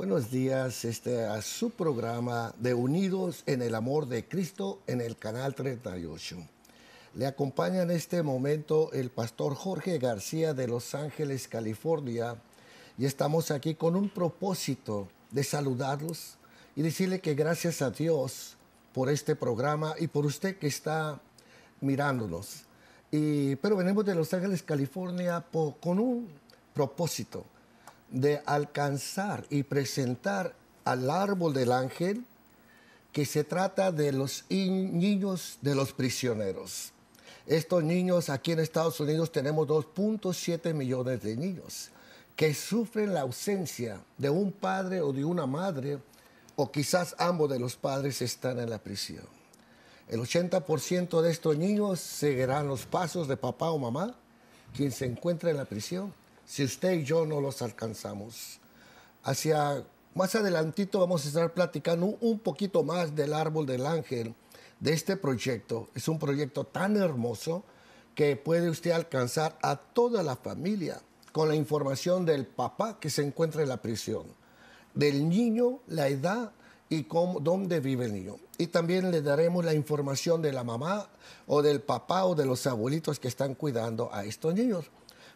buenos días este, a su programa de Unidos en el Amor de Cristo en el Canal 38. Le acompaña en este momento el pastor Jorge García de Los Ángeles, California, y estamos aquí con un propósito de saludarlos y decirle que gracias a Dios por este programa y por usted que está mirándonos. pero venimos de Los Ángeles, California, con un propósito de alcanzar y presentar al árbol del ángel que se trata de los niños de los prisioneros. Estos niños aquí en Estados Unidos tenemos 2.7 millones de niños que sufren la ausencia de un padre o de una madre o quizás ambos de los padres están en la prisión. El 80% de estos niños seguirán los pasos de papá o mamá, quien se encuentra en la prisión si usted y yo no los alcanzamos. Hacia más adelantito vamos a estar platicando un poquito más del árbol del ángel, de este proyecto. Es un proyecto tan hermoso que puede usted alcanzar a toda la familia con la información del papá que se encuentra en la prisión, del niño, la edad y cómo, dónde vive el niño. Y también le daremos la información de la mamá o del papá o de los abuelitos que están cuidando a estos niños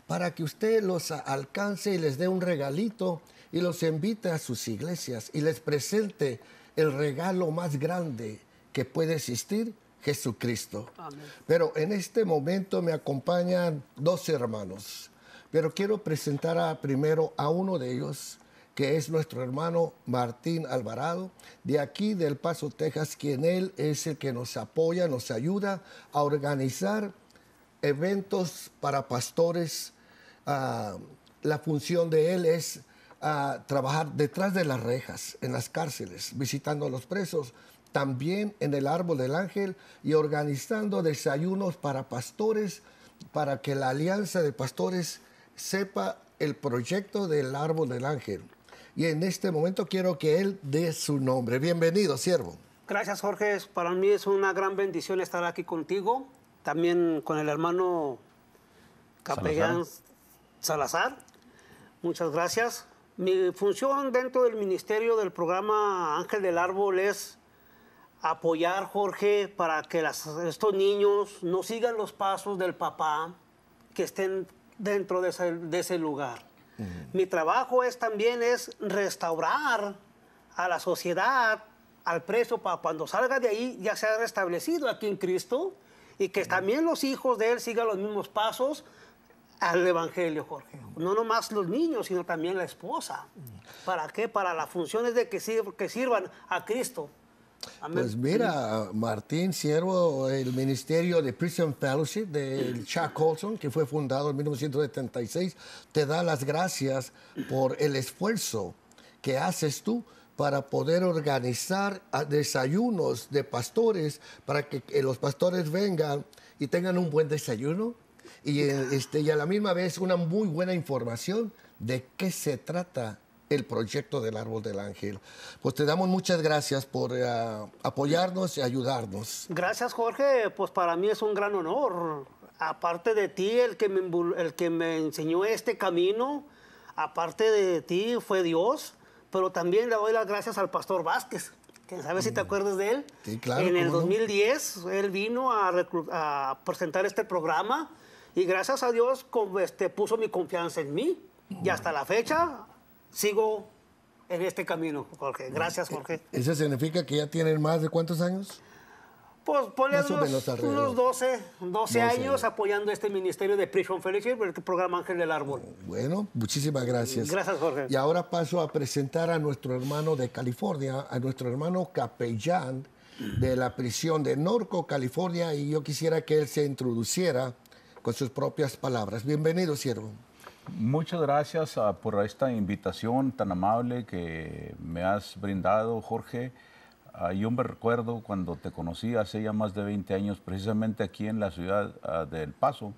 para que usted los alcance y les dé un regalito y los invite a sus iglesias y les presente el regalo más grande que puede existir, Jesucristo. Pero en este momento me acompañan dos hermanos, pero quiero presentar a, primero a uno de ellos, que es nuestro hermano Martín Alvarado, de aquí del Paso, Texas, quien él es el que nos apoya, nos ayuda a organizar eventos para pastores. Ah, la función de él es ah, trabajar detrás de las rejas, en las cárceles, visitando a los presos, también en el árbol del ángel y organizando desayunos para pastores, para que la alianza de pastores sepa el proyecto del árbol del ángel. Y en este momento quiero que él dé su nombre. Bienvenido, siervo. Gracias, Jorge. Para mí es una gran bendición estar aquí contigo también con el hermano Capellán Salazar. Muchas gracias. Mi función dentro del ministerio del programa Ángel del Árbol es apoyar, Jorge, para que las, estos niños no sigan los pasos del papá, que estén dentro de ese, lugar. Mi trabajo es también es restaurar a la sociedad, al preso, para cuando salga de ahí ya sea restablecido aquí en Cristo, y que también los hijos de él sigan los mismos pasos al Evangelio, Jorge. No nomás los niños, sino también la esposa. ¿Para qué? Para las funciones de que, que sirvan a Cristo. Pues mira, Martín, siervo el Ministerio de Prison Fellowship de Chuck Colson, que fue fundado en 1976, te da las gracias por el esfuerzo que haces tú para poder organizar ah, desayunos de pastores para que los pastores vengan y tengan un buen desayuno y, eh, este, y a la misma vez una muy buena información de qué se trata el proyecto del Árbol del Ángel. Pues te damos muchas gracias por eh, apoyarnos y ayudarnos. Gracias, Jorge. Pues para mí es un gran honor. Aparte de ti, el que el que me enseñó este camino, aparte de ti fue Dios pero también le doy las gracias al pastor Vázquez, que sabe si te acuerdas de él. En el 2010 él vino a, presentar este programa y gracias a Dios este, puso mi confianza en mí. Y hasta la fecha sigo en este camino, Jorge. Gracias, eh, Jorge. ¿Eso significa que ya tienen más de cuántos años? Pues ponle unos, 12, 12, años apoyando este ministerio de Prison Fellowship, el programa Ángel del Árbol. Bueno, muchísimas gracias. Gracias, Jorge. Y ahora paso a presentar a nuestro hermano de California, a nuestro hermano capellán de la prisión de Norco, California, y yo quisiera que él se introduciera con sus propias palabras. Bienvenido, siervo. Muchas gracias ah, por esta invitación tan amable que me has brindado, Jorge. Ah, yo me recuerdo cuando te conocí hace ya más de 20 años, precisamente aquí en la ciudad ah, de El Paso,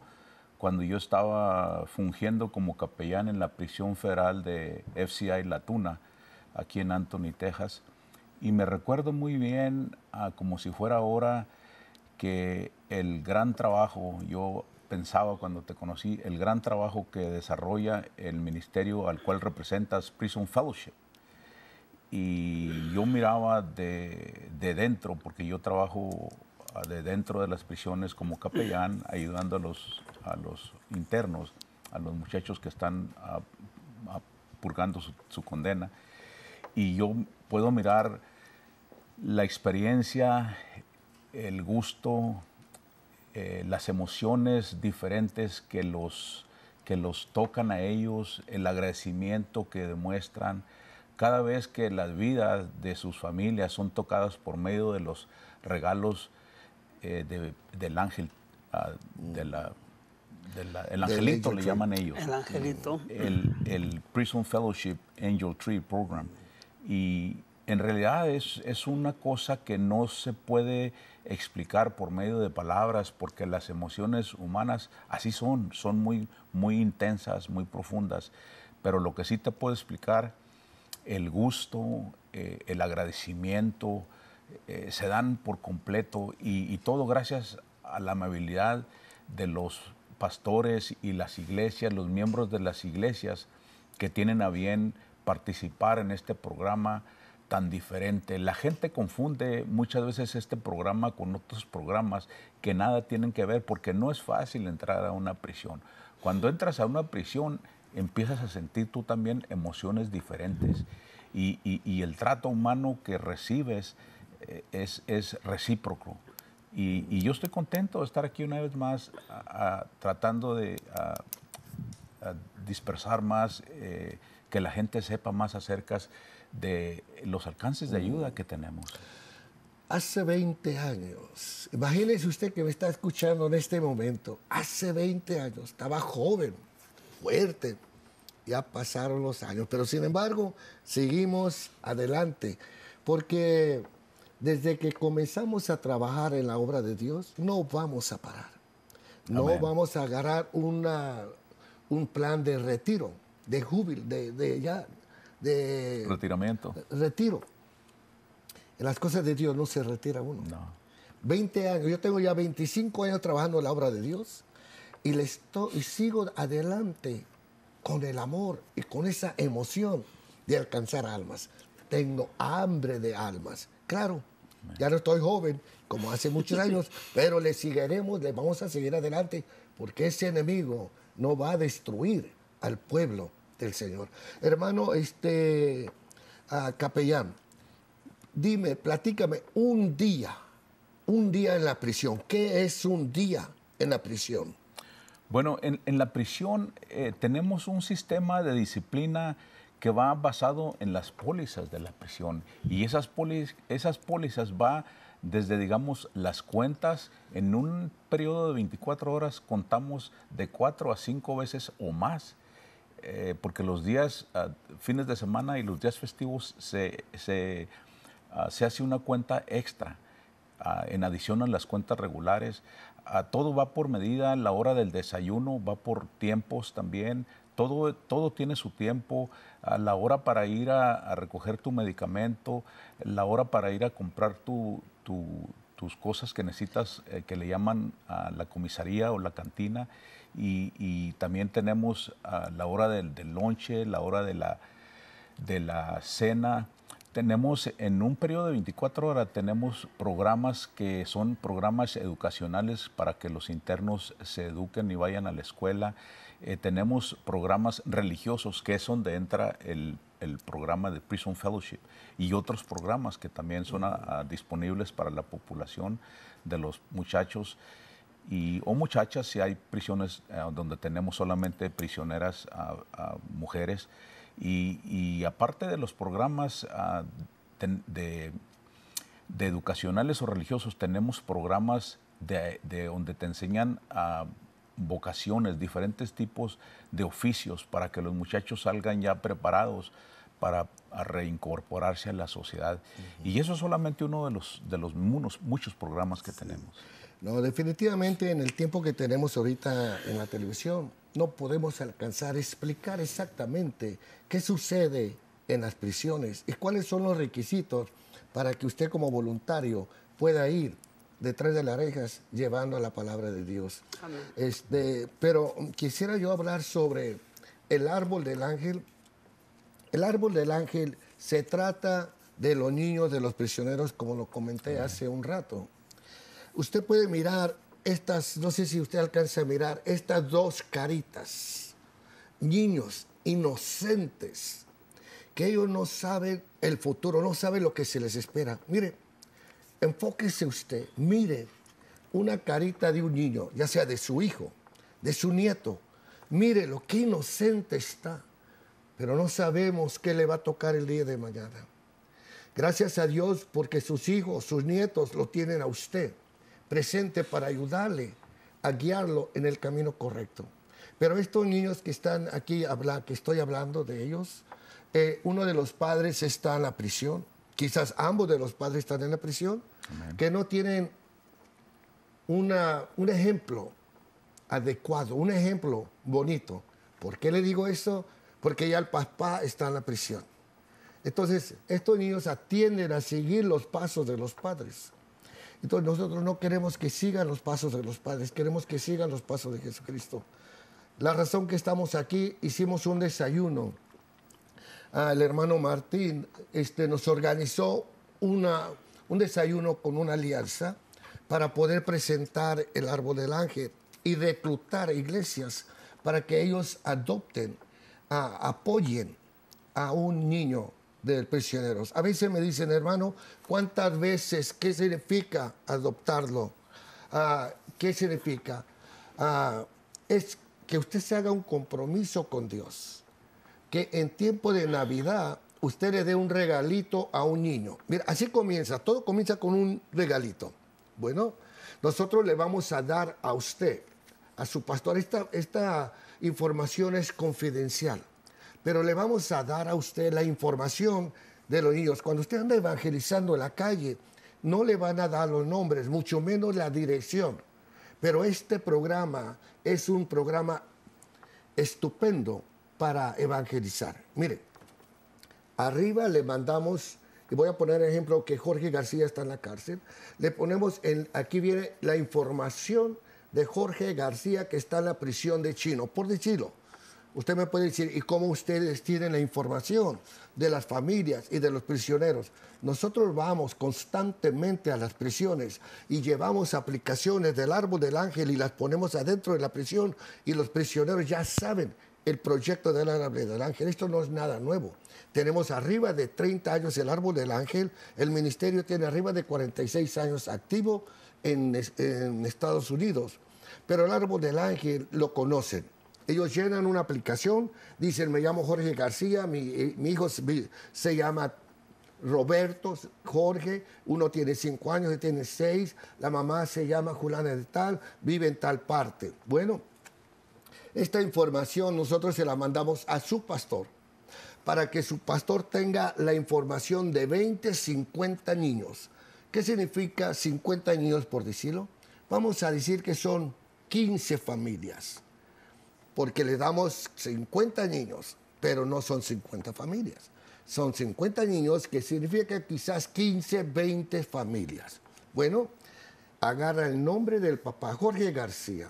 cuando yo estaba fungiendo como capellán en la prisión federal de FCI Latuna, aquí en Anthony, Texas. Y me recuerdo muy bien, ah, como si fuera ahora, que el gran trabajo, yo pensaba cuando te conocí, el gran trabajo que desarrolla el ministerio al cual representas, Prison Fellowship y yo miraba de, dentro, porque yo trabajo ah, de dentro de las prisiones como capellán, ayudando a los, internos, a los muchachos que están ah, ah, purgando su, condena. Y yo puedo mirar la experiencia, el gusto, eh, las emociones diferentes que los, que los tocan a ellos, el agradecimiento que demuestran cada vez que las vidas de sus familias son tocadas por medio de los regalos eh, del ángel, ah, de la, el angelito le llaman ellos. El angelito. El, el, Prison Fellowship Angel Tree Program. Y en realidad es, es una cosa que no se puede explicar por medio de palabras, porque las emociones humanas así son, son muy, muy intensas, muy profundas. Pero lo que sí te puedo explicar el gusto, eh, el agradecimiento, eh, se dan por completo y, y, todo gracias a la amabilidad de los pastores y las iglesias, los miembros de las iglesias que tienen a bien participar en este programa tan diferente. La gente confunde muchas veces este programa con otros programas que nada tienen que ver porque no es fácil entrar a una prisión. Cuando entras a una prisión empiezas a sentir tú también emociones diferentes. Y, y, el trato humano que recibes eh, es, es recíproco. Y, yo estoy contento de estar aquí una vez más tratando de dispersar más, eh, que la gente sepa más acerca de los alcances de ayuda que tenemos. Hace 20 años, imagínese usted que me está escuchando en este momento, hace 20 años, estaba joven, fuerte, ya pasaron los años, pero sin embargo seguimos adelante, porque desde que comenzamos a trabajar en la obra de Dios, no vamos a parar, no vamos a agarrar una, un plan de retiro, de júbilo, de, ya, de... Retiramiento. Retiro. En las cosas de Dios no se retira uno. No. 20 años, yo tengo ya 25 años trabajando en la obra de Dios y, y sigo adelante con el amor y con esa emoción de alcanzar almas. Tengo hambre de almas. Claro, ya no estoy joven, como hace muchos años, pero le seguiremos, le vamos a seguir adelante, porque ese enemigo no va a destruir al pueblo del Señor. Hermano, este ah, capellán, dime, platícame, un día, un día en la prisión, ¿qué es un día en la prisión? Bueno, en, la prisión eh, tenemos un sistema de disciplina que va basado en las pólizas de la prisión y esas, pólizas, esas pólizas va desde, digamos, las cuentas, en un periodo de 24 horas contamos de 4 a 5 veces o más, eh, porque los días, ah, fines de semana y los días festivos se, ah, hace una cuenta extra. Ah, en adición a las cuentas regulares, todo va por medida, la hora del desayuno va por tiempos también, todo, todo tiene su tiempo, la hora para ir a, recoger tu medicamento, la hora para ir a comprar tus cosas que necesitas, eh, que le llaman a la comisaría o la cantina, y, también tenemos la hora del, del lonche, la hora de la cena, tenemos en un periodo de 24 horas tenemos programas que son programas educacionales para que los internos se eduquen y vayan a la escuela. Eh, tenemos programas religiosos que es donde entra el, programa de Prison Fellowship y otros programas que también son disponibles para la población de los muchachos y, o muchachas si hay prisiones eh, donde tenemos solamente prisioneras mujeres. Y, aparte de los programas ah, de, educacionales o religiosos, tenemos programas de, donde te enseñan ah, vocaciones, diferentes tipos de oficios para que los muchachos salgan ya preparados para ah, reincorporarse a la sociedad. Y eso es solamente uno de los, muchos, programas que tenemos. No, definitivamente en el tiempo que tenemos ahorita en la televisión no podemos alcanzar a explicar exactamente qué sucede en las prisiones y cuáles son los requisitos para que usted como voluntario pueda ir detrás de las rejas llevando la palabra de Dios. Este, pero quisiera yo hablar sobre el árbol del ángel. El árbol del ángel se trata de los niños, de los prisioneros, como lo comenté hace un rato. Usted puede mirar estas, no sé si usted alcanza a mirar, estas dos caritas, niños inocentes, que ellos no saben el futuro, no saben lo que se les espera. Mire, enfóquese usted, mire una carita de un niño, ya sea de su hijo, de su nieto, mire lo que inocente está, pero no sabemos qué le va a tocar el día de mañana. Gracias a Dios porque sus hijos, sus nietos lo tienen a usted presente para ayudarle a guiarlo en el camino correcto. Pero estos niños que están aquí, que estoy hablando de ellos, eh, uno de los padres está en la prisión, quizás ambos de los padres están en la prisión, que no tienen una, un ejemplo adecuado, un ejemplo bonito. ¿Por qué le digo eso? Porque ya el papá está en la prisión. Entonces, estos niños atienden a seguir los pasos de los padres. Entonces nosotros no queremos que sigan los pasos de los padres, queremos que sigan los pasos de Jesucristo. La razón que estamos aquí, hicimos un desayuno. Ah, el hermano Martín este, nos organizó una, un desayuno con una alianza para poder presentar el árbol del ángel y reclutar iglesias para que ellos adopten, ah, apoyen a un niño de prisioneros. A veces me dicen, hermano, ¿cuántas veces? ¿Qué significa adoptarlo? Ah, ¿Qué significa? Ah, es que usted se haga un compromiso con Dios. Que en tiempo de Navidad usted le dé un regalito a un niño. Mira, así comienza, todo comienza con un regalito. Bueno, nosotros le vamos a dar a usted, a su pastor, esta información es confidencial pero le vamos a dar a usted la información de los niños. Cuando usted anda evangelizando en la calle, no le van a dar los nombres, mucho menos la dirección. Pero este programa es un programa estupendo para evangelizar. Mire, arriba le mandamos, y voy a poner ejemplo que Jorge García está en la cárcel, le ponemos, aquí viene la información de Jorge García que está en la prisión de Chino, por decirlo Usted me puede decir, ¿y cómo ustedes tienen la información de las familias y de los prisioneros? Nosotros vamos constantemente a las prisiones y llevamos aplicaciones del árbol del ángel y las ponemos adentro de la prisión y los prisioneros ya saben el proyecto del árbol del ángel. Esto no es nada nuevo. Tenemos arriba de 30 años el árbol del ángel, el ministerio tiene arriba de 46 años activo en, en Estados Unidos, pero el árbol del ángel lo conocen ellos llenan una aplicación, dicen, me llamo Jorge García, mi, eh, hijo se, llama Roberto, Jorge, uno tiene cinco años, y tiene seis, la mamá se llama Juliana de tal, vive en tal parte. Bueno, esta información nosotros se la mandamos a su pastor para que su pastor tenga la información de 20, 50 niños. ¿Qué significa 50 niños por decirlo? Vamos a decir que son 15 familias porque le damos 50 niños, pero no son 50 familias. Son 50 niños, que significa quizás 15, 20 familias. Bueno, agarra el nombre del papá, Jorge García.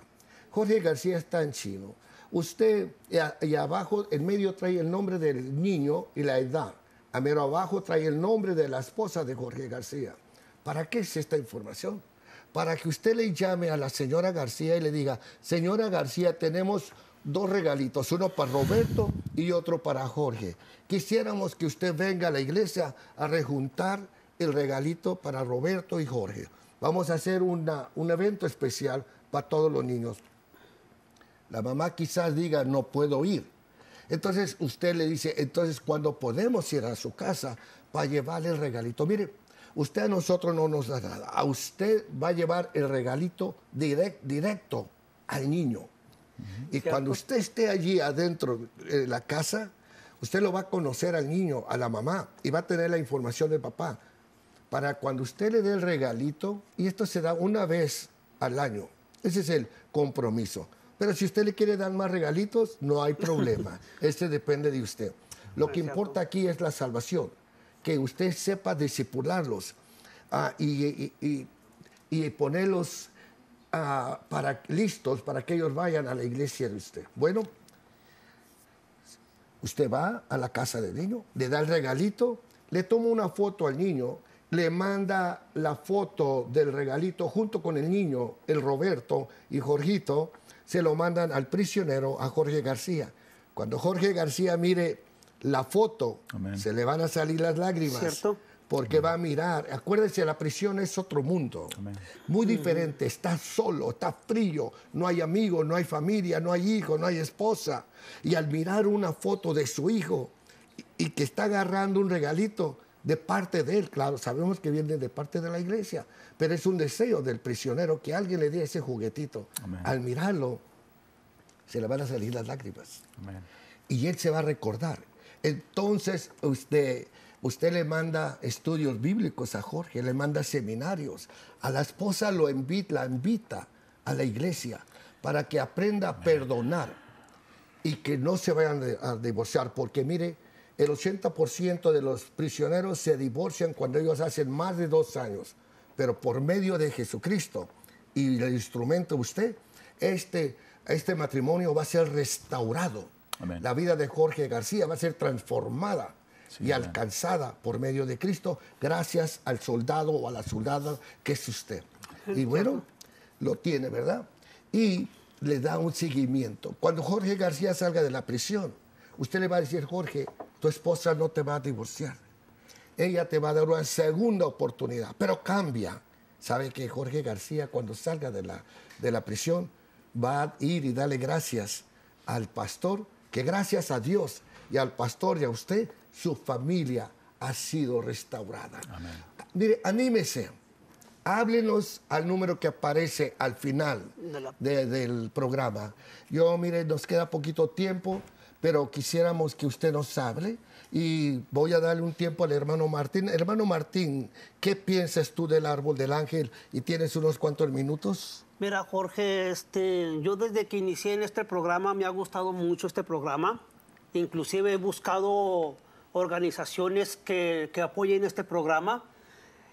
Jorge García está en chino. Usted, eh, y, abajo, en medio trae el nombre del niño y la edad. A mero abajo trae el nombre de la esposa de Jorge García. ¿Para qué es esta información? Para que usted le llame a la señora García y le diga, señora García, tenemos dos regalitos, uno para Roberto y otro para Jorge. Quisiéramos que usted venga a la iglesia a rejuntar el regalito para Roberto y Jorge. Vamos a hacer una, un evento especial para todos los niños. La mamá quizás diga, no puedo ir. Entonces usted le dice, entonces cuando podemos ir a su casa para llevarle el regalito. Mire, usted a nosotros no nos da nada. A usted va a llevar el regalito directo al niño. Y cuando usted esté allí adentro de eh, la casa, usted lo va a conocer al niño, a la mamá, y va a tener la información del papá. Para cuando usted le dé el regalito, y esto se da una vez al año, ese es el compromiso. Pero si usted le quiere dar más regalitos, no hay problema. este depende de usted. Lo que importa aquí es la salvación, que usted sepa disipularlos ah, y ponerlos para, listos para que ellos vayan a la iglesia de usted. Bueno, usted va a la casa del niño, le da el regalito, le toma una foto al niño, le manda la foto del regalito junto con el niño, el Roberto y Jorgito, se lo mandan al prisionero, a Jorge García. Cuando Jorge García mire la foto, se le van a salir las lágrimas porque va a mirar. Acuérdense, la prisión es otro mundo, muy diferente. Está solo, está frío, no hay amigo, no hay familia, no hay hijo, no hay esposa. Y al mirar una foto de su hijo y que está agarrando un regalito de parte de él, claro, sabemos que viene de parte de la iglesia, pero es un deseo del prisionero que alguien le dé ese juguetito. Al mirarlo, se le van a salir las lágrimas. Y él se va a recordar. Entonces, usted Usted le manda estudios bíblicos a Jorge, le manda seminarios. A la esposa lo invita, la invita a la iglesia para que aprenda a perdonar y que no se vayan a divorciar. Porque mire, el 80% de los prisioneros se divorcian cuando ellos hacen más de dos años. Pero por medio de Jesucristo y el instrumento usted, este, este matrimonio va a ser restaurado. La vida de Jorge García va a ser transformada y alcanzada por medio de Cristo gracias al soldado o a la soldada que es usted. Y bueno, lo tiene, ¿verdad? Y le da un seguimiento. Cuando Jorge García salga de la prisión, usted le va a decir, Jorge, tu esposa no te va a divorciar. Ella te va a dar una segunda oportunidad, pero cambia. Sabe que Jorge García, cuando salga de la, de la prisión, va a ir y darle gracias al pastor, que gracias a Dios y al pastor y a usted su familia ha sido restaurada. Mire, anímese. Háblenos al número que aparece al final del programa. Yo, mire, nos queda poquito tiempo, pero quisiéramos que usted nos hable y voy a darle un tiempo al hermano Martín. Hermano Martín, ¿qué piensas tú del árbol del ángel? ¿Y tienes unos cuantos minutos? Mira, Jorge, este, yo desde que inicié en este programa me ha gustado mucho este programa. Inclusive he buscado organizaciones que, que apoyen este programa.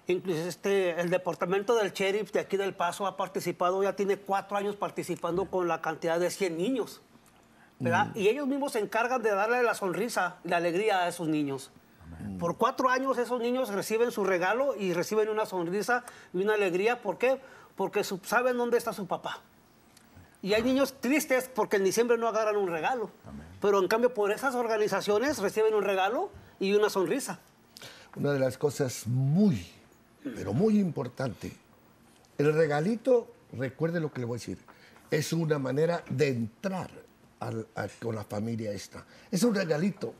Incluso este, el departamento del sheriff de aquí del Paso ha participado, ya tiene cuatro años participando con la cantidad de 100 niños. ¿verdad? Mm. Y ellos mismos se encargan de darle la sonrisa, la alegría a esos niños. Por cuatro años esos niños reciben su regalo y reciben una sonrisa y una alegría. ¿Por qué? Porque saben dónde está su papá. Y hay niños tristes porque en diciembre no agarran un regalo. Pero en cambio por esas organizaciones reciben un regalo y una sonrisa. Una de las cosas muy, pero muy importante, el regalito, recuerde lo que le voy a decir, es una manera de entrar al, con la familia esta. Es un regalito.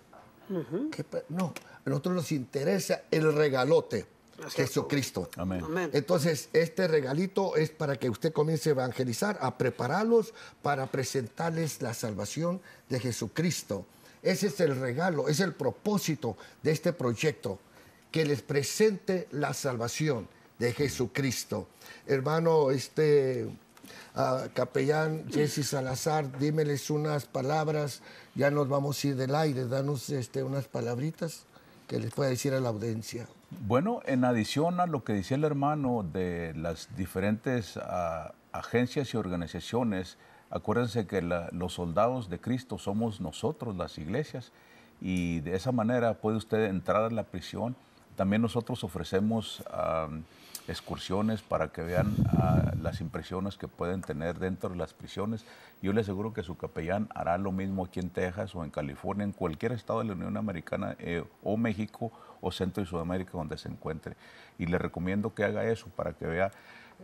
que, no, a nosotros nos interesa el regalote. Jesucristo. Amén. Entonces, este regalito es para que usted comience a evangelizar, a prepararlos para presentarles la salvación de Jesucristo. Ese es el regalo, es el propósito de este proyecto, que les presente la salvación de Jesucristo. Hermano, este ah, capellán Jesse Salazar, dímeles unas palabras, ya nos vamos a ir del aire, danos este, unas palabritas que les pueda decir a la audiencia. Bueno, en adición a lo que decía el hermano de las diferentes ah, agencias y organizaciones, acuérdense que los soldados de Cristo somos nosotros, las iglesias, y de esa manera puede usted entrar a la prisión. También nosotros ofrecemos... Ah, excursiones para que vean ah, las impresiones que pueden tener dentro de las prisiones. Yo le aseguro que su capellán hará lo mismo aquí en Texas o en California, en cualquier estado de la Unión Americana eh, o México o Centro y Sudamérica donde se encuentre. Y le recomiendo que haga eso para que vea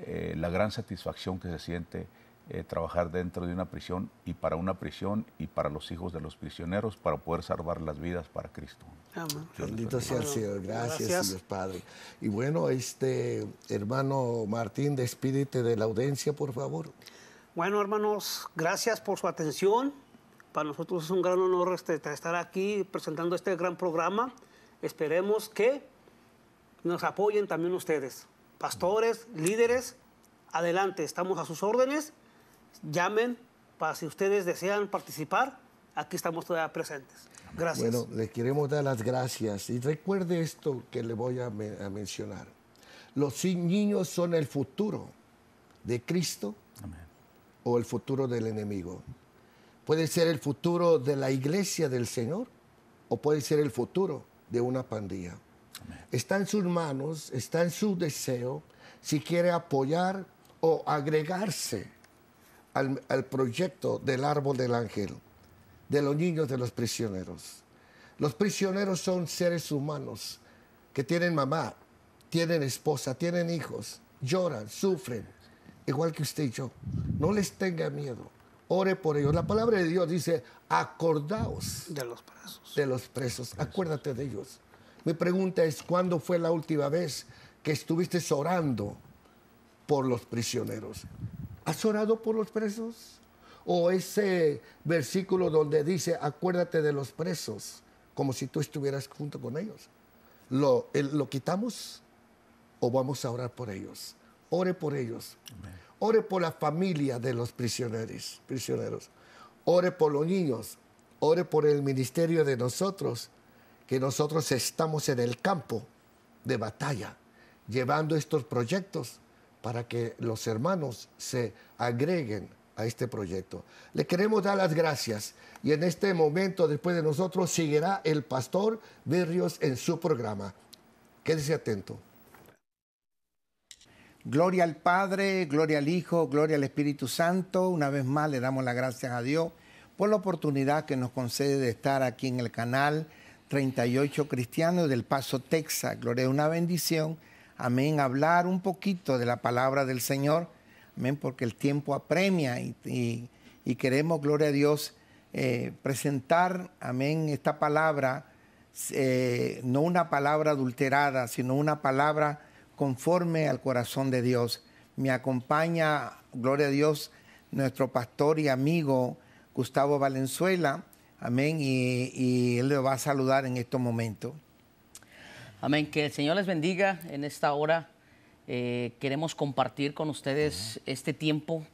eh, la gran satisfacción que se siente eh, trabajar dentro de una prisión y para una prisión y para los hijos de los prisioneros para poder salvar las vidas para Cristo. Amén. Bendito sea el Señor. Gracias, Padre. Y bueno, este hermano Martín, despídete de la audiencia, por favor. Bueno, hermanos, gracias por su atención. Para nosotros es un gran honor este, estar aquí presentando este gran programa. Esperemos que nos apoyen también ustedes, pastores, líderes. Adelante, estamos a sus órdenes llamen para si ustedes desean participar, aquí estamos todavía presentes. Gracias. Bueno, les queremos dar las gracias y recuerde esto que le voy a, mencionar. Los niños son el futuro de Cristo o el futuro del enemigo. Puede ser el futuro de la iglesia del Señor o puede ser el futuro de una pandilla. Está en sus manos, está en su deseo, si quiere apoyar o agregarse al, proyecto del árbol del ángel, de los niños de los prisioneros. Los prisioneros son seres humanos que tienen mamá, tienen esposa, tienen hijos, lloran, sufren, igual que usted y yo. No les tenga miedo. Ore por ellos. La palabra de Dios dice, acordaos de los presos. De los presos. Acuérdate de ellos. Mi pregunta es, ¿cuándo fue la última vez que estuviste orando por los prisioneros? ¿Has orado por los presos? O ese versículo donde dice, acuérdate de los presos, como si tú estuvieras junto con ellos. ¿Lo, lo quitamos o vamos a orar por ellos? Ore por ellos. Ore por la familia de los prisioneros, prisioneros. Ore por los niños. Ore por el ministerio de nosotros, que nosotros estamos en el campo de batalla, llevando estos proyectos para que los hermanos se agreguen a este proyecto. Le queremos dar las gracias y en este momento, después de nosotros, seguirá el pastor Berrios en su programa. Quédese atento. Gloria al Padre, gloria al Hijo, gloria al Espíritu Santo. Una vez más le damos las gracias a Dios por la oportunidad que nos concede de estar aquí en el canal 38 Cristiano del Paso, Texas. Gloria, una bendición amén, hablar un poquito de la palabra del Señor, amén, porque el tiempo apremia y, queremos, gloria a Dios, eh, presentar, amén, esta palabra, eh, no una palabra adulterada, sino una palabra conforme al corazón de Dios. Me acompaña, gloria a Dios, nuestro pastor y amigo Gustavo Valenzuela, amén, y, él le va a saludar en estos momentos. Amén. Que el Señor les bendiga en esta hora. Eh, queremos compartir con ustedes este tiempo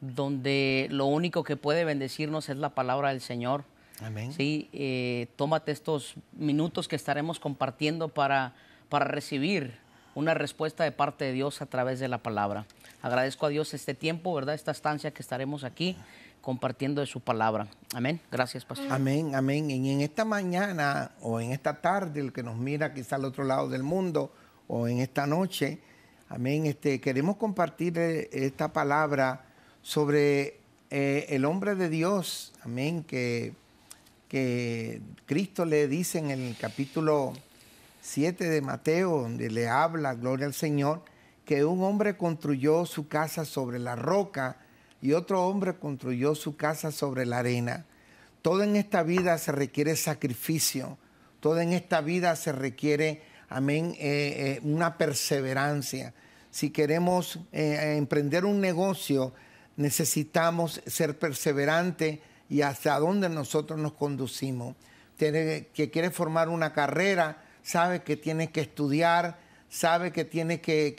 donde lo único que puede bendecirnos es la palabra del Señor. Amén. Sí, eh, tómate estos minutos que estaremos compartiendo para, para recibir una respuesta de parte de Dios a través de la palabra. Agradezco a Dios este tiempo, ¿verdad? Esta estancia que estaremos aquí compartiendo de su palabra. Amén. Gracias, Pastor. Amén, amén. Y en esta mañana o en esta tarde, el que nos mira quizá al otro lado del mundo o en esta noche, amén, este, queremos compartir eh, esta palabra sobre eh, el hombre de Dios, amén, que, que Cristo le dice en el capítulo 7 de Mateo, donde le habla, gloria al Señor, que un hombre construyó su casa sobre la roca y otro hombre construyó su casa sobre la arena. Todo en esta vida se requiere sacrificio, todo en esta vida se requiere, amén, eh, eh, una perseverancia. Si queremos eh, emprender un negocio, necesitamos ser perseverantes y hasta dónde nosotros nos conducimos. que quiere formar una carrera, sabe que tienes que estudiar, sabe que tienes que,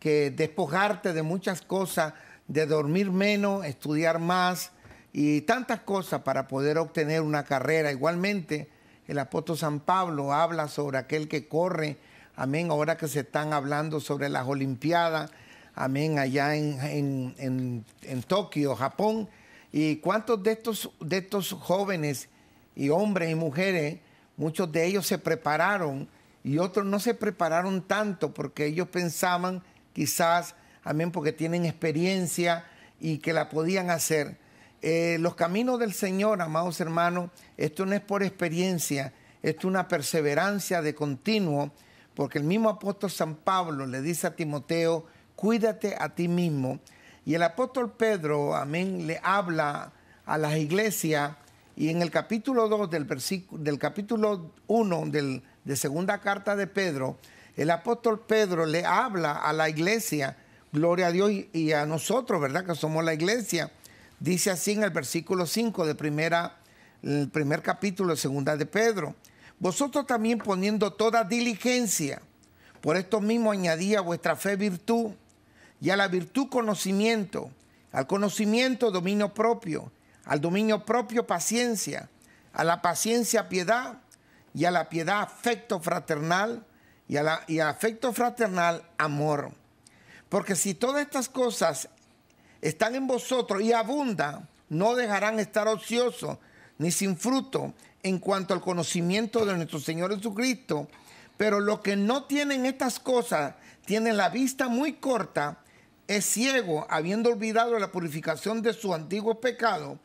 que despojarte de muchas cosas de dormir menos, estudiar más y tantas cosas para poder obtener una carrera. Igualmente, el apóstol San Pablo habla sobre aquel que corre, amén, ahora que se están hablando sobre las Olimpiadas, amén, allá en, Tokio, Japón. ¿Y cuántos de estos, de estos jóvenes y hombres y mujeres, muchos de ellos se prepararon y otros no se prepararon tanto porque ellos pensaban quizás amén, porque tienen experiencia y que la podían hacer. Eh, los caminos del Señor, amados hermanos, esto no es por experiencia, esto es una perseverancia de continuo, porque el mismo apóstol San Pablo le dice a Timoteo, cuídate a ti mismo. Y el apóstol Pedro, amén, le habla a las iglesias y en el capítulo 2 del versículo, del capítulo 1 del, de segunda carta de Pedro, el apóstol Pedro le habla a la iglesia Gloria a Dios y, a nosotros, ¿verdad? Que somos la iglesia. Dice así en el versículo 5 de primera, el primer capítulo de segunda de Pedro. Vosotros también poniendo toda diligencia, por esto mismo añadía vuestra fe virtud, y a la virtud conocimiento, al conocimiento dominio propio, al dominio propio paciencia, a la paciencia piedad, y a la piedad afecto fraternal, y, a la, y al afecto fraternal amor. Porque si todas estas cosas están en vosotros y abundan, no dejarán estar ociosos ni sin fruto en cuanto al conocimiento de nuestro Señor Jesucristo. Pero los que no tienen estas cosas tienen la vista muy corta, es ciego, habiendo olvidado la purificación de su antiguo pecado.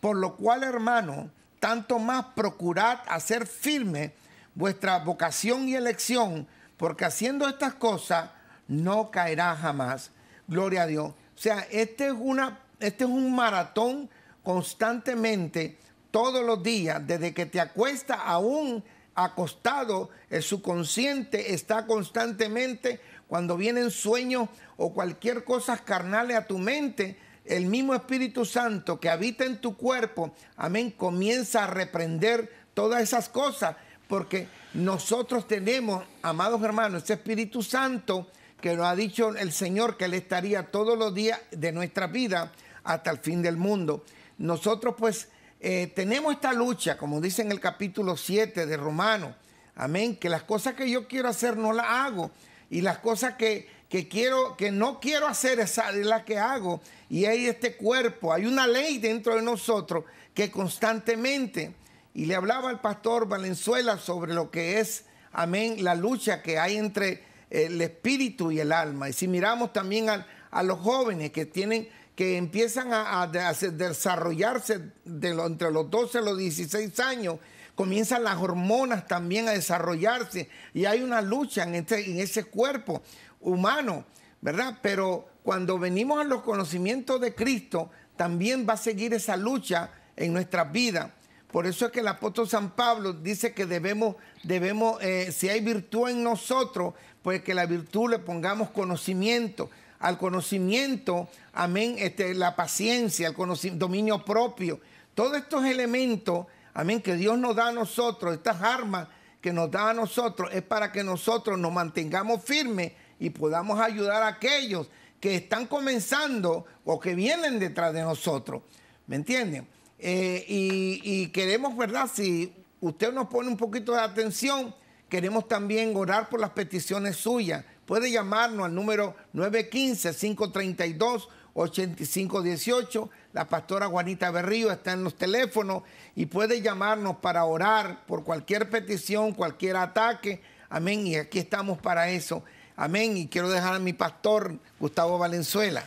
Por lo cual, hermano, tanto más procurad hacer firme vuestra vocación y elección, porque haciendo estas cosas no caerá jamás. Gloria a Dios. O sea, este es, una, este es un maratón constantemente, todos los días, desde que te acuestas aún acostado, el subconsciente está constantemente, cuando vienen sueños o cualquier cosa carnal a tu mente, el mismo Espíritu Santo que habita en tu cuerpo, amén, comienza a reprender todas esas cosas, porque nosotros tenemos, amados hermanos, este Espíritu Santo, que nos ha dicho el Señor que Él estaría todos los días de nuestra vida hasta el fin del mundo. Nosotros pues eh, tenemos esta lucha, como dice en el capítulo 7 de Romano, amén, que las cosas que yo quiero hacer no las hago y las cosas que, que quiero, que no quiero hacer es la que hago y hay este cuerpo, hay una ley dentro de nosotros que constantemente, y le hablaba al pastor Valenzuela sobre lo que es, amén, la lucha que hay entre el espíritu y el alma. Y si miramos también a, los jóvenes que tienen que empiezan a, desarrollarse de entre los 12 y los 16 años, comienzan las hormonas también a desarrollarse y hay una lucha en, este, en ese cuerpo humano, ¿verdad? Pero cuando venimos a los conocimientos de Cristo, también va a seguir esa lucha en nuestras vidas. Por eso es que el apóstol San Pablo dice que debemos, debemos eh, si hay virtud en nosotros, pues que la virtud le pongamos conocimiento. Al conocimiento, amén, este, la paciencia, el dominio propio. Todos estos elementos, amén, que Dios nos da a nosotros, estas armas que nos da a nosotros, es para que nosotros nos mantengamos firmes y podamos ayudar a aquellos que están comenzando o que vienen detrás de nosotros. ¿Me entienden? Eh, y, queremos, ¿verdad? Si usted nos pone un poquito de atención, queremos también orar por las peticiones suyas. Puede llamarnos al número 915-532-8518. La pastora Juanita Berrío está en los teléfonos y puede llamarnos para orar por cualquier petición, cualquier ataque. Amén. Y aquí estamos para eso. Amén. Y quiero dejar a mi pastor, Gustavo Valenzuela.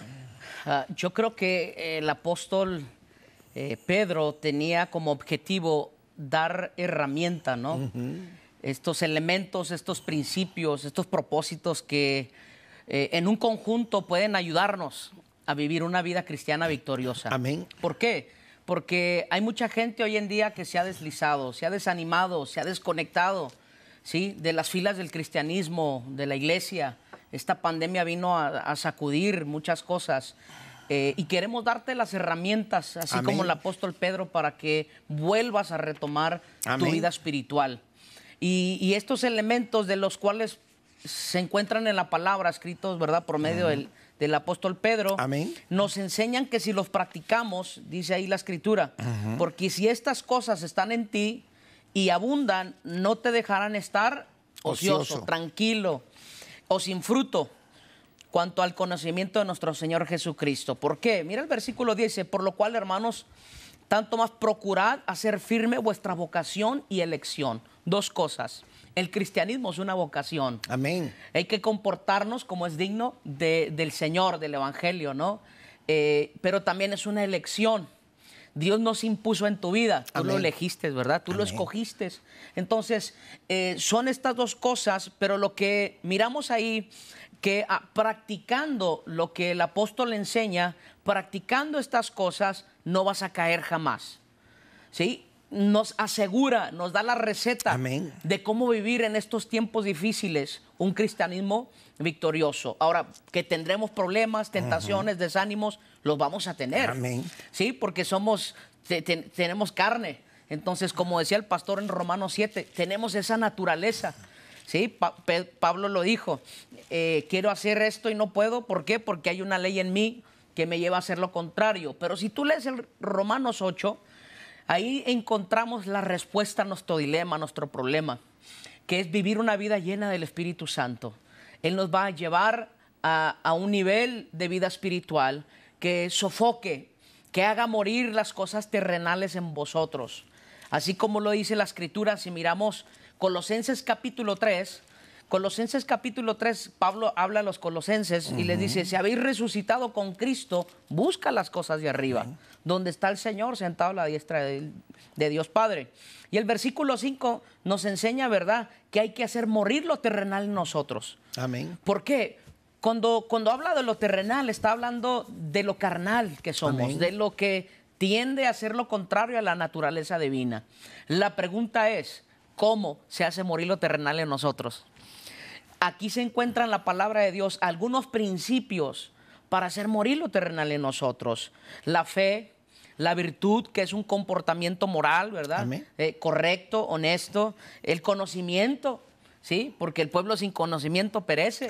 Ah, yo creo que el apóstol eh, Pedro tenía como objetivo dar herramienta, ¿no? Estos elementos, estos principios, estos propósitos que eh, en un conjunto pueden ayudarnos a vivir una vida cristiana victoriosa. Amén. ¿Por qué? Porque hay mucha gente hoy en día que se ha deslizado, se ha desanimado, se ha desconectado, ¿sí? De las filas del cristianismo, de la iglesia. Esta pandemia vino a, a sacudir muchas cosas. Eh, y queremos darte las herramientas, así como el apóstol Pedro, para que vuelvas a retomar tu vida espiritual. Y, estos elementos de los cuales se encuentran en la palabra, escritos, ¿verdad?, por medio del, apóstol Pedro, nos enseñan que si los practicamos, dice ahí la escritura, porque si estas cosas están en ti y abundan, no te dejarán estar ocioso. tranquilo o sin fruto cuanto al conocimiento de nuestro Señor Jesucristo. ¿Por qué? Mira el versículo 10, por lo cual, hermanos, tanto más procurad hacer firme vuestra vocación y elección. Dos cosas. El cristianismo es una vocación. Amén. Hay que comportarnos como es digno del Señor, del Evangelio, ¿no? Eh, pero también es una elección. Dios nos impuso en tu vida, tú lo elegiste, ¿verdad? Tú lo escogiste. Entonces, eh, son estas dos cosas, pero lo que miramos ahí que ah, practicando lo que el apóstol enseña, practicando estas cosas, no vas a caer jamás. ¿Sí? Nos asegura, nos da la receta de cómo vivir en estos tiempos difíciles un cristianismo victorioso. Ahora, que tendremos problemas, tentaciones, desánimos, los vamos a tener. Sí, porque somos, tenemos carne. Entonces, como decía el pastor en Romanos 7, tenemos esa naturaleza ¿sí? Pablo lo dijo, eh, quiero hacer esto y no puedo, ¿por qué? Porque hay una ley en mí que me lleva a hacer lo contrario. Pero si tú lees el Romanos 8, ahí encontramos la respuesta a nuestro dilema, a nuestro problema, que es vivir una vida llena del Espíritu Santo. Él nos va a llevar a un nivel de vida espiritual que sofoque, que haga morir las cosas terrenales en vosotros. Así como lo dice la Escritura, si miramos Colosenses capítulo 3, Colosenses capítulo 3, Pablo habla a los colosenses y les dice, si habéis resucitado con Cristo, busca las cosas de arriba, donde está el Señor sentado a la diestra de, Dios Padre. Y el versículo 5 nos enseña, ¿verdad?, que hay que hacer morir lo terrenal nosotros. Amén. ¿Por qué? Cuando, cuando habla de lo terrenal, está hablando de lo carnal que somos, de lo que tiende a ser lo contrario a la naturaleza divina. La pregunta es, cómo se hace morir lo terrenal en nosotros. Aquí se encuentran la palabra de Dios algunos principios para hacer morir lo terrenal en nosotros. La fe, la virtud, que es un comportamiento moral, ¿verdad? Eh, correcto, honesto, el conocimiento, ¿sí? Porque el pueblo sin conocimiento perece.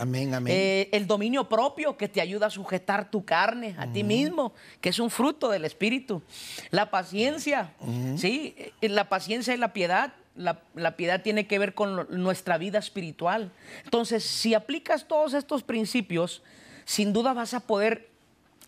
Eh, el dominio propio que te ayuda a sujetar tu carne a ti mismo, que es un fruto del Espíritu. La paciencia, ¿sí? Eh, la paciencia y la piedad la, piedad tiene que ver con nuestra vida espiritual. Entonces, si aplicas todos estos principios, sin duda vas a poder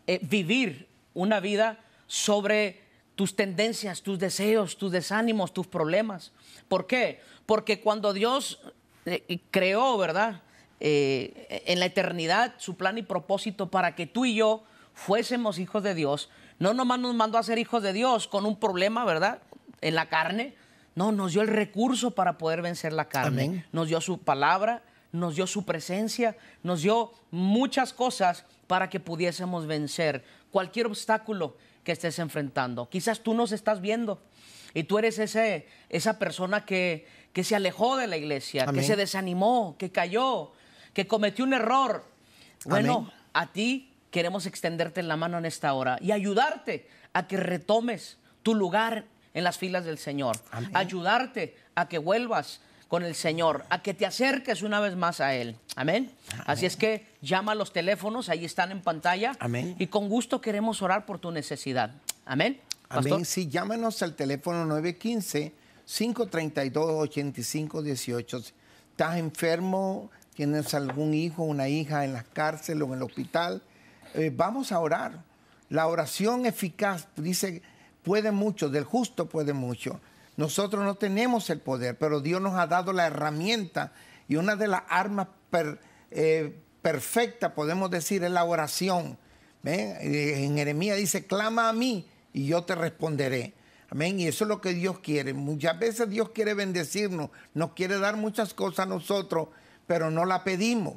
eh, vivir una vida sobre tus tendencias, tus deseos, tus desánimos, tus problemas. ¿Por qué? Porque cuando Dios eh, creó, ¿verdad? Eh, en la eternidad su plan y propósito para que tú y yo fuésemos hijos de Dios, no nomás nos mandó a ser hijos de Dios con un problema, ¿verdad? En la carne, no, nos dio el recurso para poder vencer la carne. Nos dio su palabra, nos dio su presencia, nos dio muchas cosas para que pudiésemos vencer cualquier obstáculo que estés enfrentando. Quizás tú nos estás viendo y tú eres ese, esa persona que, que se alejó de la iglesia, que se desanimó, que cayó, que cometió un error. Bueno, a ti queremos extenderte la mano en esta hora y ayudarte a que retomes tu lugar en las filas del Señor, ayudarte a que vuelvas con el Señor, a que te acerques una vez más a Él. Amén. Así es que llama a los teléfonos, ahí están en pantalla. Amén. Y con gusto queremos orar por tu necesidad. Amén. Pastor. Amén. Sí, llámanos al teléfono 915-532-8518. Estás enfermo, tienes algún hijo, una hija en la cárcel o en el hospital. Eh, vamos a orar. La oración eficaz, dice puede mucho, del justo puede mucho. Nosotros no tenemos el poder, pero Dios nos ha dado la herramienta y una de las armas eh, perfecta perfectas, podemos decir, es la oración. Eh, en Jeremías dice, clama a mí y yo te responderé. Amén. Y eso es lo que Dios quiere. Muchas veces Dios quiere bendecirnos, nos quiere dar muchas cosas a nosotros, pero no la pedimos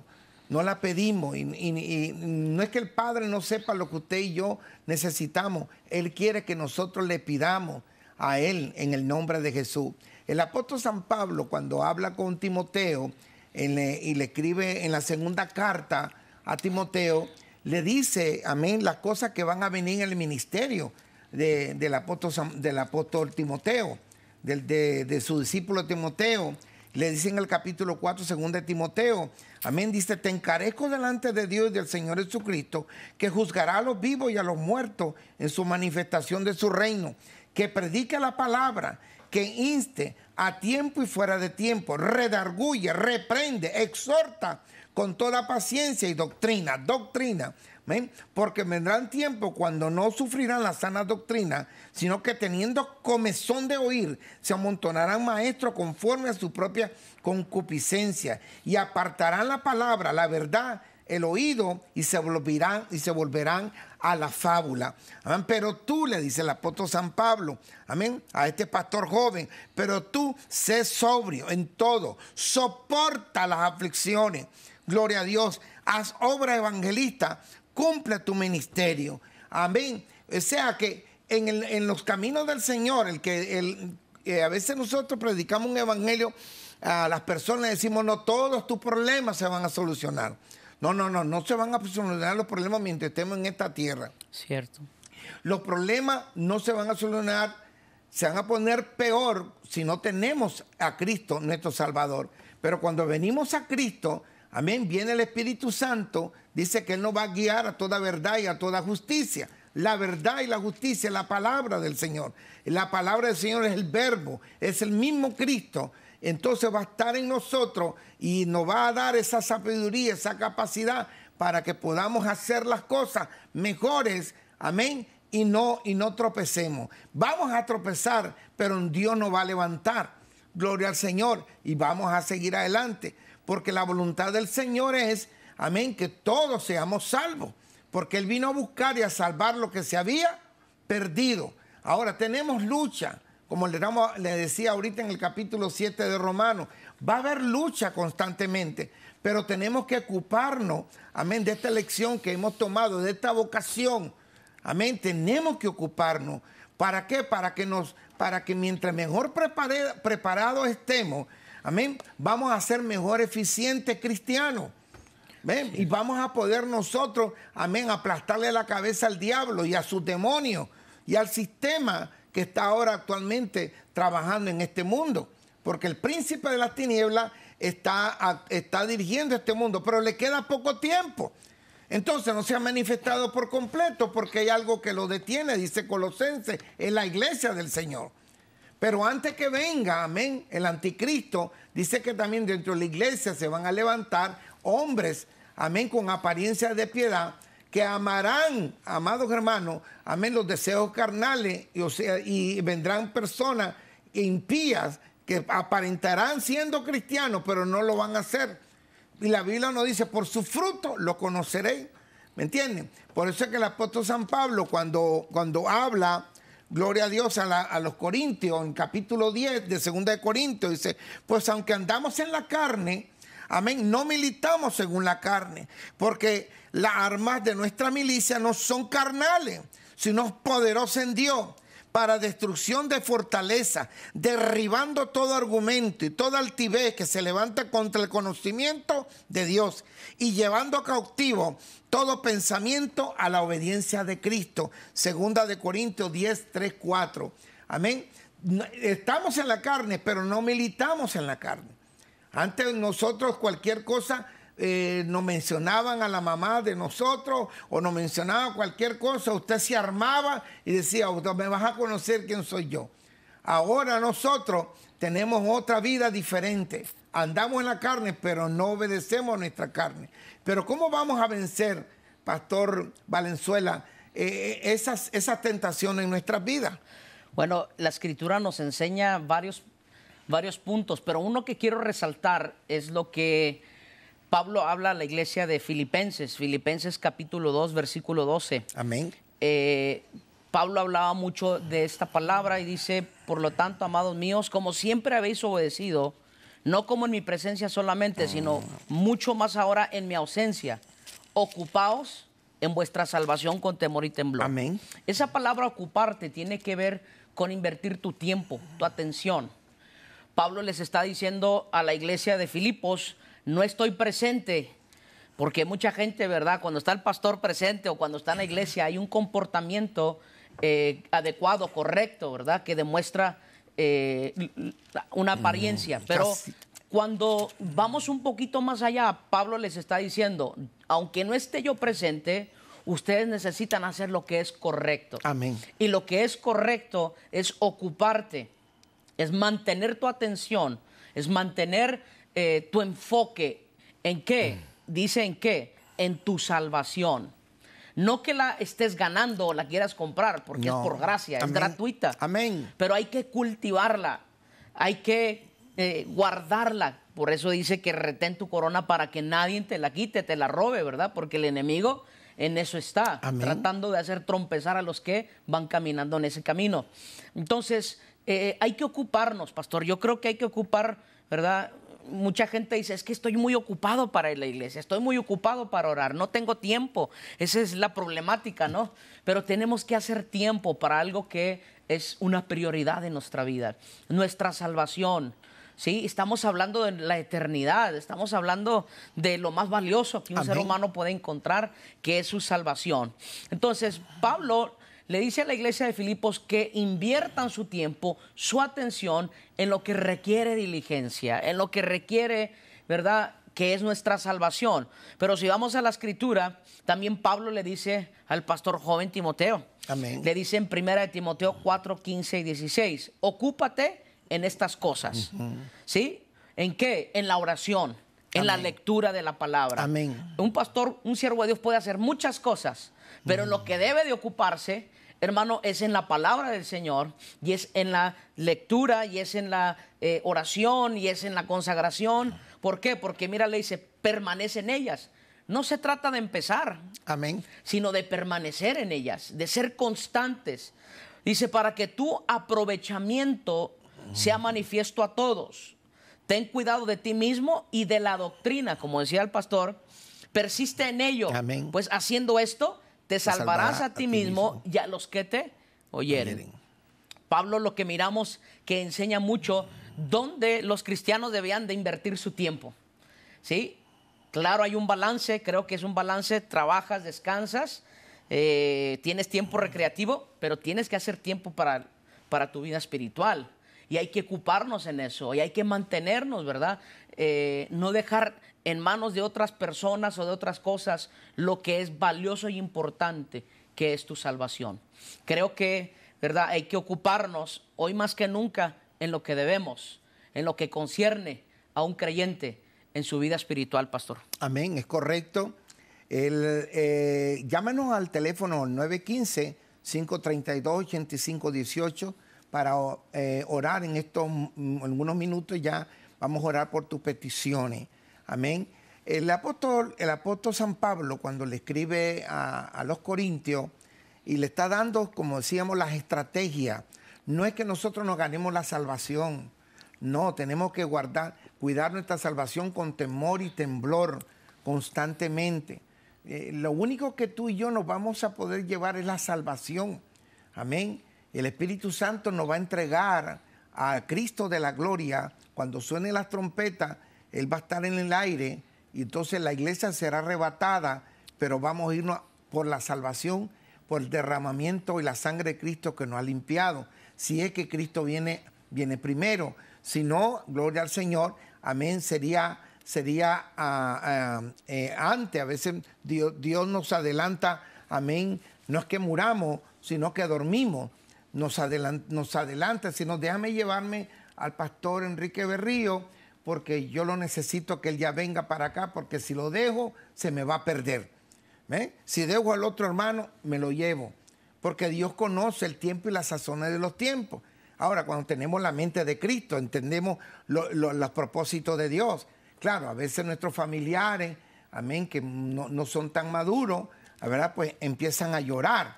no la pedimos. Y, no es que el Padre no sepa lo que usted y yo necesitamos. Él quiere que nosotros le pidamos a Él en el nombre de Jesús. El apóstol San Pablo, cuando habla con Timoteo y le escribe en la segunda carta a Timoteo, le dice, amén, las cosas que van a venir en el ministerio de, del, apóstol, del apóstol Timoteo, de su discípulo Timoteo le dice en el capítulo 4, 2 de Timoteo, amén, dice, te encarezco delante de Dios y del Señor Jesucristo, que juzgará a los vivos y a los muertos en su manifestación de su reino, que predique la palabra, que inste a tiempo y fuera de tiempo, redarguye, reprende, exhorta con toda paciencia y doctrina, doctrina porque vendrán tiempo cuando no sufrirán la sana doctrina, sino que teniendo comezón de oír, se amontonarán maestros conforme a su propia concupiscencia y apartarán la palabra, la verdad, el oído y se volverán y se volverán a la fábula. Pero tú, le dice el apóstol San Pablo, amén, a este pastor joven, pero tú sé sobrio en todo, soporta las aflicciones. Gloria a Dios, haz obra evangelista, cumpla tu ministerio. Amén. O sea que en, en los caminos del Señor, el que el, eh, a veces nosotros predicamos un evangelio a las personas decimos, no, todos tus problemas se van a solucionar. No, no, no, no se van a solucionar los problemas mientras estemos en esta tierra. Cierto. Los problemas no se van a solucionar, se van a poner peor si no tenemos a Cristo, nuestro Salvador. Pero cuando venimos a Cristo, amén, viene el Espíritu Santo Dice que Él nos va a guiar a toda verdad y a toda justicia. La verdad y la justicia es la palabra del Señor. La palabra del Señor es el verbo, es el mismo Cristo. Entonces va a estar en nosotros y nos va a dar esa sabiduría, esa capacidad para que podamos hacer las cosas mejores. Amén. Y no, y no tropecemos. Vamos a tropezar, pero Dios nos va a levantar. Gloria al Señor. Y vamos a seguir adelante. Porque la voluntad del Señor es amén, que todos seamos salvos, porque Él vino a buscar y a salvar lo que se había perdido. Ahora tenemos lucha, como le, damos, decía ahorita en el capítulo 7 de Romanos, va a haber lucha constantemente, pero tenemos que ocuparnos, amén, de esta elección que hemos tomado, de esta vocación, amén, tenemos que ocuparnos. ¿Para qué? Para que, nos, para que mientras mejor preparados estemos, amén, vamos a ser mejor eficientes cristianos. Y vamos a poder nosotros, amén, aplastarle la cabeza al diablo y a sus demonios y al sistema que está ahora actualmente trabajando en este mundo. Porque el príncipe de las tinieblas está, está dirigiendo este mundo, pero le queda poco tiempo. Entonces no se ha manifestado por completo porque hay algo que lo detiene, dice Colosense, es la iglesia del Señor. Pero antes que venga, amén, el anticristo, dice que también dentro de la iglesia se van a levantar hombres, amén, con apariencia de piedad, que amarán, amados hermanos, amén, los deseos carnales, y, o sea, y vendrán personas impías que aparentarán siendo cristianos, pero no lo van a hacer. Y la Biblia nos dice, por su fruto lo conoceréis. ¿Me entienden? Por eso es que el apóstol San Pablo, cuando, cuando habla, gloria a Dios, a, los Corintios, en capítulo 10 de 2 de Corintios, dice, pues aunque andamos en la carne, Amén. No militamos según la carne, porque las armas de nuestra milicia no son carnales, sino poderosas en Dios para destrucción de fortaleza, derribando todo argumento y toda altivez que se levanta contra el conocimiento de Dios y llevando cautivo todo pensamiento a la obediencia de Cristo. Segunda de Corintios 10, 3, 4. Amén. Estamos en la carne, pero no militamos en la carne. Antes nosotros cualquier cosa eh, nos mencionaban a la mamá de nosotros o nos mencionaban cualquier cosa, usted se armaba y decía, me vas a conocer quién soy yo. Ahora nosotros tenemos otra vida diferente. Andamos en la carne, pero no obedecemos nuestra carne. Pero ¿cómo vamos a vencer, Pastor Valenzuela, eh, eh, esas, esas tentaciones en nuestras vidas? Bueno, la escritura nos enseña varios varios puntos, pero uno que quiero resaltar es lo que Pablo habla a la iglesia de Filipenses, Filipenses capítulo 2, versículo 12. Amén. Eh, Pablo hablaba mucho de esta palabra y dice, por lo tanto, amados míos, como siempre habéis obedecido, no como en mi presencia solamente, sino mucho más ahora en mi ausencia, ocupaos en vuestra salvación con temor y temblor. Amén. Esa palabra ocuparte tiene que ver con invertir tu tiempo, tu atención. Pablo les está diciendo a la iglesia de Filipos, no estoy presente, porque mucha gente, ¿verdad? Cuando está el pastor presente o cuando está en la iglesia hay un comportamiento eh, adecuado, correcto, ¿verdad? Que demuestra eh, una apariencia. Mm, Pero cuando vamos un poquito más allá, Pablo les está diciendo, aunque no esté yo presente, ustedes necesitan hacer lo que es correcto. Amén. Y lo que es correcto es ocuparte es mantener tu atención, es mantener eh, tu enfoque en qué, mm. dice en qué, en tu salvación. No que la estés ganando o la quieras comprar, porque es por gracia, es gratuita. Amén. Pero hay que cultivarla, hay que eh, guardarla. Por eso dice que retén tu corona para que nadie te la quite, te la robe, ¿verdad? Porque el enemigo en eso está, tratando de hacer trompezar a los que van caminando en ese camino. Entonces, eh, eh, hay que ocuparnos, pastor. Yo creo que hay que ocupar, ¿verdad? Mucha gente dice, es que estoy muy ocupado para ir a la iglesia, estoy muy ocupado para orar, no tengo tiempo. Esa es la problemática, ¿no? Pero tenemos que hacer tiempo para algo que es una prioridad en nuestra vida, nuestra salvación, ¿sí? Estamos hablando de la eternidad, estamos hablando de lo más valioso que un ser humano puede encontrar, que es su salvación. Entonces, Pablo le dice a la iglesia de Filipos que inviertan su tiempo, su atención en lo que requiere diligencia, en lo que requiere, ¿verdad? que es nuestra salvación. Pero si vamos a la escritura, también Pablo le dice al pastor joven Timoteo. Amén. Le dice en primera de Timoteo 4, 15 y 16, ocúpate en estas cosas. ¿Sí? ¿En qué? En la oración, en la lectura de la palabra. Amén. Un pastor, un siervo de Dios puede hacer muchas cosas, pero en lo que debe de ocuparse hermano, es en la palabra del Señor y es en la lectura y es en la eh, oración y es en la consagración. ¿Por qué? Porque mira, le dice, permanece en ellas. No se trata de empezar, amén, sino de permanecer en ellas, de ser constantes. Dice, para que tu aprovechamiento sea manifiesto a todos. Ten cuidado de ti mismo y de la doctrina, como decía el pastor, persiste en ello. Pues haciendo esto, te salvarás a, ti mismo, y a los que te oyeren. Pablo lo que miramos que enseña mucho dónde los cristianos debían de invertir su tiempo. ¿Sí? Claro, hay un balance, creo que es un balance, trabajas, descansas, eh, tienes tiempo recreativo, pero tienes que hacer tiempo para, para tu vida espiritual. Y hay que ocuparnos en eso, y hay que mantenernos, ¿verdad? Eh, no dejar en manos de otras personas o de otras cosas lo que es valioso y e importante, que es tu salvación. Creo que, ¿verdad? Hay que ocuparnos hoy más que nunca en lo que debemos, en lo que concierne a un creyente en su vida espiritual, pastor. Amén, es correcto. El, eh, llámanos al teléfono 915-532-8518 para eh, orar en estos mm, algunos minutos ya. Vamos a orar por tus peticiones. Amén. El apóstol, el apóstol San Pablo, cuando le escribe a, los corintios y le está dando, como decíamos, las estrategias, no es que nosotros nos ganemos la salvación, no, tenemos que guardar, cuidar nuestra salvación con temor y temblor constantemente. Eh, lo único que tú y yo nos vamos a poder llevar es la salvación. Amén. El Espíritu Santo nos va a entregar a Cristo de la gloria cuando suene las trompetas él va a estar en el aire y entonces la iglesia será arrebatada, pero vamos a irnos por la salvación, por el derramamiento y la sangre de Cristo que nos ha limpiado. Si es que Cristo viene, viene primero. Si no, gloria al Señor, amén, sería, sería ah, ah, eh, antes. A veces Dios, Dios nos adelanta, amén. No es que muramos, sino que dormimos. Nos adelanta, nos adelanta, si déjame llevarme al pastor Enrique Berrío porque yo lo necesito que él ya venga para acá, porque si lo dejo, se me va a perder. Si dejo al otro hermano, me lo llevo, porque Dios conoce el tiempo y las sazones de los tiempos. Ahora, cuando tenemos la mente de Cristo, entendemos los propósitos de Dios. Claro, a veces nuestros familiares, amén, que no, no son tan maduros, la verdad, pues empiezan a llorar.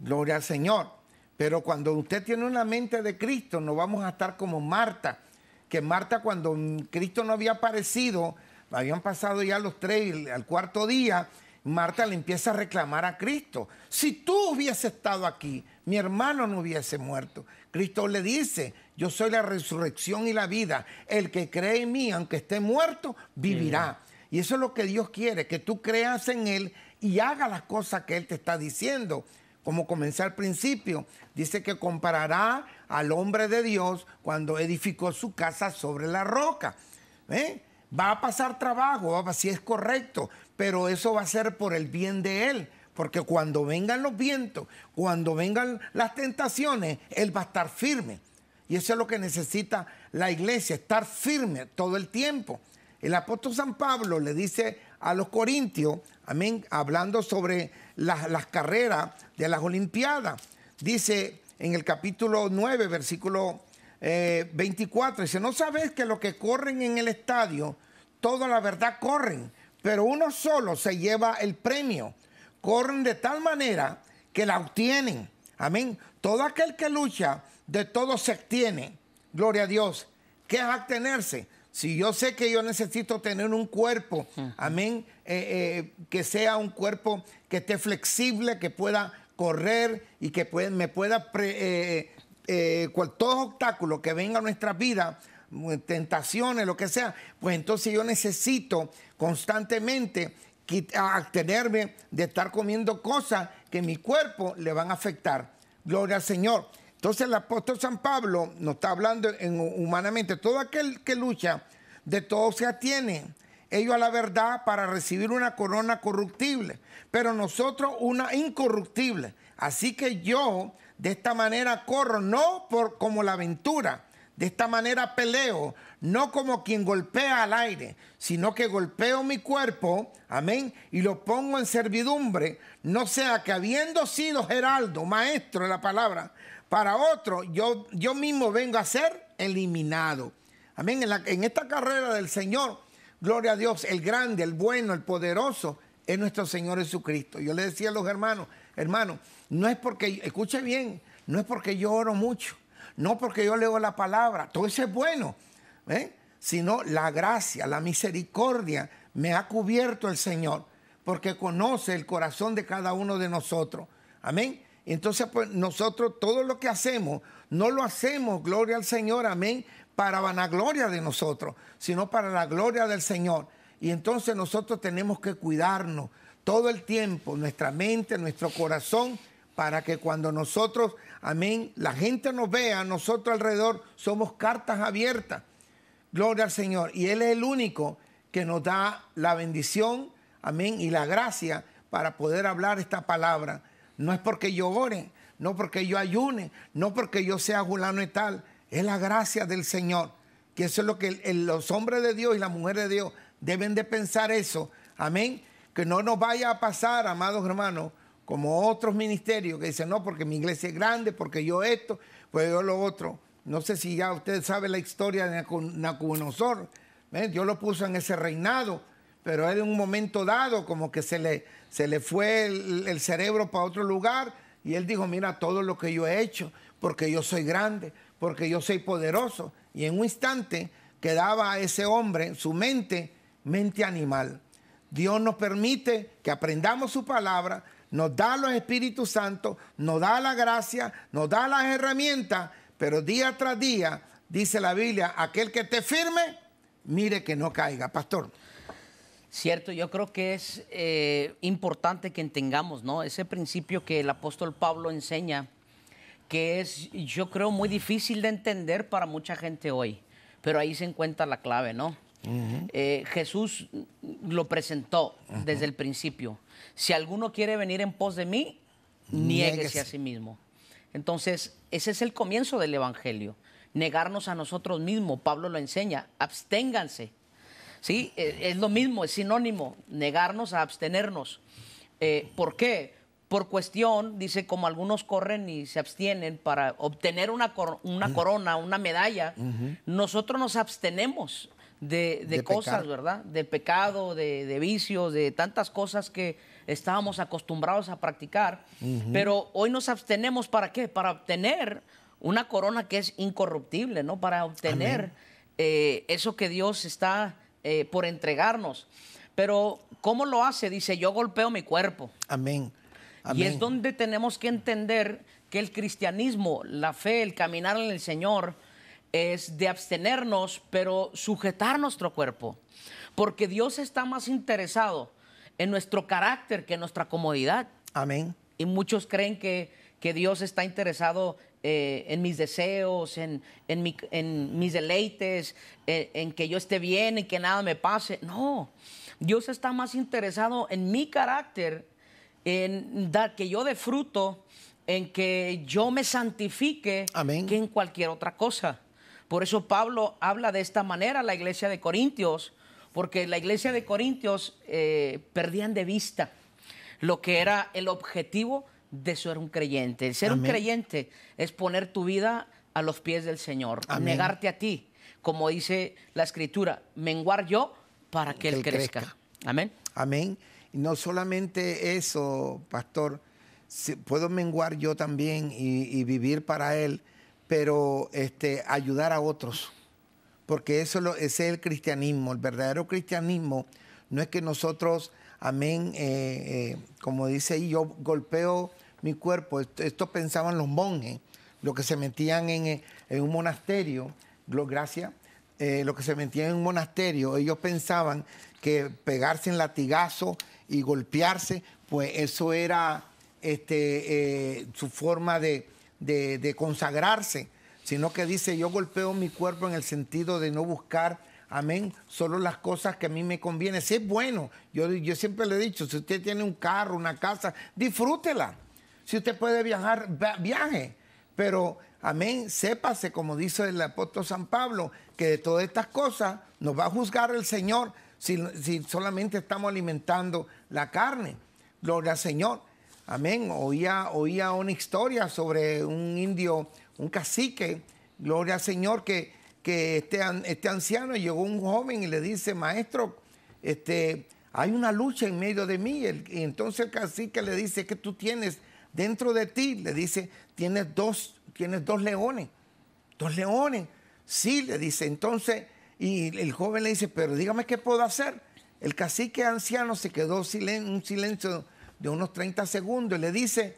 Gloria al Señor. Pero cuando usted tiene una mente de Cristo, no vamos a estar como Marta, que Marta cuando Cristo no había aparecido, habían pasado ya los tres, al cuarto día, Marta le empieza a reclamar a Cristo. Si tú hubieses estado aquí, mi hermano no hubiese muerto. Cristo le dice, yo soy la resurrección y la vida. El que cree en mí, aunque esté muerto, vivirá. Y eso es lo que Dios quiere, que tú creas en Él y hagas las cosas que Él te está diciendo como comencé al principio. Dice que comparará al hombre de Dios cuando edificó su casa sobre la roca. Va a pasar trabajo, si es correcto, pero eso va a ser por el bien de él. Porque cuando vengan los vientos, cuando vengan las tentaciones, Él va a estar firme. Y eso es lo que necesita la iglesia, estar firme todo el tiempo. El apóstol San Pablo le dice a los corintios, amén, hablando sobre las, carreras de las Olimpiadas. Dice en el capítulo 9, versículo eh, 24, dice, no sabes que los que corren en el estadio, toda la verdad corren, pero uno solo se lleva el premio. Corren de tal manera que la obtienen. Amén. Todo aquel que lucha, de todo se obtiene. Gloria a Dios. ¿Qué es si yo sé que yo necesito tener un cuerpo, amén, eh, eh, que sea un cuerpo que esté flexible, que pueda correr y que me pueda, Todos eh, los todos obstáculos que vengan a nuestra vida, tentaciones, lo que sea, pues entonces yo necesito constantemente tenerme de estar comiendo cosas que mi cuerpo le van a afectar. Gloria al Señor. Entonces el apóstol San Pablo nos está hablando humanamente, todo aquel que lucha, de todo se atiene. Ellos a la verdad para recibir una corona corruptible, pero nosotros una incorruptible. Así que yo de esta manera corro, no por, como la aventura, de esta manera peleo, no como quien golpea al aire, sino que golpeo mi cuerpo, amén, y lo pongo en servidumbre, no sea que habiendo sido Geraldo, maestro de la palabra, para otro, yo, yo mismo vengo a ser eliminado. Amén. En, en esta carrera del Señor, gloria a Dios, el grande, el bueno, el poderoso, es nuestro Señor Jesucristo. Yo le decía a los hermanos, hermanos, no es porque, escuche bien, no es porque yo oro mucho, no porque yo leo la palabra, todo eso es bueno, ¿eh? sino la gracia, la misericordia me ha cubierto el Señor, porque conoce el corazón de cada uno de nosotros. Amén. Entonces, pues nosotros todo lo que hacemos, no lo hacemos, gloria al Señor, amén, para vanagloria de nosotros, sino para la gloria del Señor. Y entonces nosotros tenemos que cuidarnos todo el tiempo, nuestra mente, nuestro corazón, para que cuando nosotros, amén, la gente nos vea, nosotros alrededor somos cartas abiertas. Gloria al Señor. Y Él es el único que nos da la bendición, amén, y la gracia para poder hablar esta palabra no es porque yo ore, no porque yo ayune, no porque yo sea gulano y tal. Es la gracia del Señor. Que eso es lo que los hombres de Dios y las mujeres de Dios deben de pensar eso. Amén. Que no nos vaya a pasar, amados hermanos, como otros ministerios que dicen, no, porque mi iglesia es grande, porque yo esto, pues yo lo otro. No sé si ya usted sabe la historia de Nacunosor. Yo lo puso en ese reinado, pero en un momento dado como que se le se le fue el, cerebro para otro lugar y él dijo, mira todo lo que yo he hecho, porque yo soy grande, porque yo soy poderoso. Y en un instante quedaba ese hombre, su mente, mente animal. Dios nos permite que aprendamos su palabra, nos da los Espíritus Santos, nos da la gracia, nos da las herramientas, pero día tras día, dice la Biblia, aquel que te firme, mire que no caiga. Pastor, Cierto, yo creo que es eh, importante que entendamos ¿no? ese principio que el apóstol Pablo enseña, que es, yo creo, muy difícil de entender para mucha gente hoy, pero ahí se encuentra la clave, ¿no? Eh, Jesús lo presentó desde el principio. Si alguno quiere venir en pos de mí, niéguese, a sí mismo. Entonces, ese es el comienzo del Evangelio. Negarnos a nosotros mismos, Pablo lo enseña, absténganse ¿sí? Eh, es lo mismo, es sinónimo, negarnos a abstenernos. Eh, ¿Por qué? Por cuestión, dice, como algunos corren y se abstienen para obtener una, corona, una medalla, nosotros nos abstenemos de, cosas, ¿verdad? De pecado, de, vicios, de tantas cosas que estábamos acostumbrados a practicar. Pero hoy nos abstenemos para qué? Para obtener una corona que es incorruptible, ¿no? Para obtener eh, eso que Dios está eh, por entregarnos. Pero ¿cómo lo hace? Dice, yo golpeo mi cuerpo. Amén. Amén. Y es donde tenemos que entender que el cristianismo, la fe, el caminar en el Señor, es de abstenernos, pero sujetar nuestro cuerpo. Porque Dios está más interesado en nuestro carácter que en nuestra comodidad. Amén. Y muchos creen que que Dios está interesado eh, en mis deseos, en, mis deleites, eh, en, que yo esté bien y que nada me pase. No, Dios está más interesado en mi carácter, en dar que yo dé fruto, en que yo me santifique que en cualquier otra cosa. Por eso Pablo habla de esta manera a la iglesia de Corintios, porque la iglesia de Corintios eh, perdían de vista lo que era el objetivo de ser un creyente. ser un creyente es poner tu vida a los pies del Señor, negarte a ti, como dice la Escritura, menguar yo para que, Él crezca. Amén. Amén. Y no solamente eso, pastor, puedo menguar yo también y, vivir para Él, pero este, ayudar a otros, porque eso es el cristianismo, el verdadero cristianismo no es que nosotros, amén, eh, eh, como dice ahí, yo golpeo mi cuerpo. Esto, pensaban los monjes, los que se metían en, eh, un monasterio, gracias, los que se metían en un monasterio, ellos pensaban que pegarse en latigazo y golpearse, pues eso era este, su forma de, de consagrarse, sino que dice, yo golpeo mi cuerpo en el sentido de no buscar amén, solo las cosas que a mí me convienen... Si es bueno, yo, yo siempre le he dicho, si usted tiene un carro, una casa, disfrútela. Si usted puede viajar, viaje. Pero, amén, sépase, como dice el apóstol San Pablo, que de todas estas cosas nos va a juzgar el Señor si, solamente estamos alimentando la carne. Gloria al Señor. Amén. Oía, oía una historia sobre un indio, un cacique, gloria al Señor, que que este, este anciano llegó un joven y le dice, maestro, este, hay una lucha en medio de mí. Y entonces el cacique le dice, que tú tienes dentro de ti? Le dice, tienes dos, tienes dos leones, dos leones. Sí, le dice, entonces, y el joven le dice, pero dígame qué puedo hacer. El cacique anciano se quedó en un silencio de unos 30 segundos y le dice,